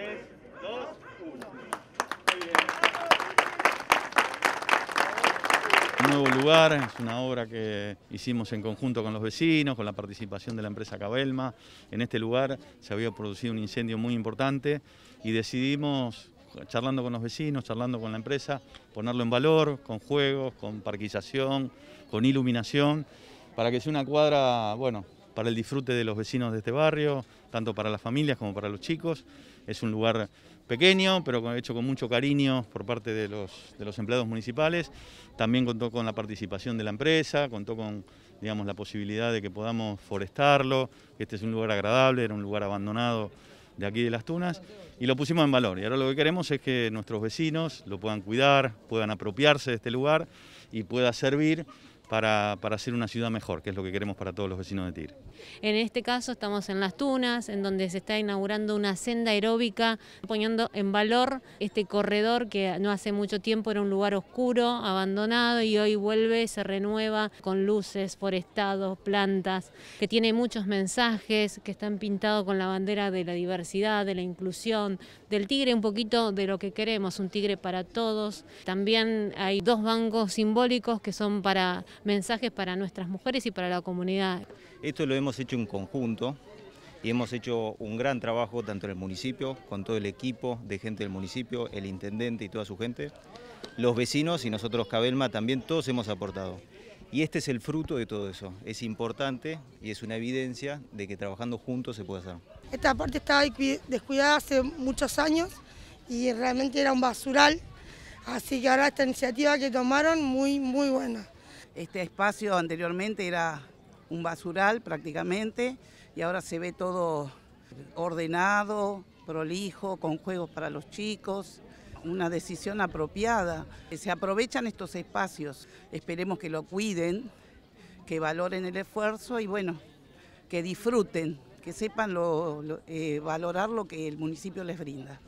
3, 2, 1. Muy bien. Un nuevo lugar, es una obra que hicimos en conjunto con los vecinos, con la participación de la empresa Cabelma. En este lugar se había producido un incendio muy importante y decidimos charlando con los vecinos, charlando con la empresa, ponerlo en valor, con juegos, con parquización, con iluminación, para que sea una cuadra, bueno, para el disfrute de los vecinos de este barrio, tanto para las familias como para los chicos. Es un lugar pequeño, pero hecho con mucho cariño por parte de los, empleados municipales. También contó con la participación de la empresa, contó con digamos, la posibilidad de que podamos forestarlo, este es un lugar agradable, era un lugar abandonado de aquí de las Tunas, y lo pusimos en valor. Y ahora lo que queremos es que nuestros vecinos lo puedan cuidar, puedan apropiarse de este lugar y pueda servir para, hacer una ciudad mejor, que es lo que queremos para todos los vecinos de Tigre. En este caso estamos en Las Tunas, en donde se está inaugurando una senda aeróbica, poniendo en valor este corredor que no hace mucho tiempo era un lugar oscuro, abandonado, y hoy vuelve, se renueva con luces, forestados, plantas, que tiene muchos mensajes, que están pintados con la bandera de la diversidad, de la inclusión, del Tigre, un poquito de lo que queremos, un Tigre para todos. También hay dos bancos simbólicos que son para mensajes para nuestras mujeres y para la comunidad. Esto lo hemos hecho en conjunto y hemos hecho un gran trabajo tanto en el municipio, con todo el equipo de gente del municipio, el intendente y toda su gente, los vecinos y nosotros Cabelma también todos hemos aportado. Y este es el fruto de todo eso. Es importante y es una evidencia de que trabajando juntos se puede hacer. Esta parte estaba descuidada hace muchos años y realmente era un basural. Así que ahora esta iniciativa que tomaron, muy, muy buena. Este espacio anteriormente era un basural prácticamente y ahora se ve todo ordenado, prolijo, con juegos para los chicos, una decisión apropiada. Se aprovechan estos espacios, esperemos que lo cuiden, que valoren el esfuerzo y bueno, que disfruten, que sepan eh, valorar lo que el municipio les brinda.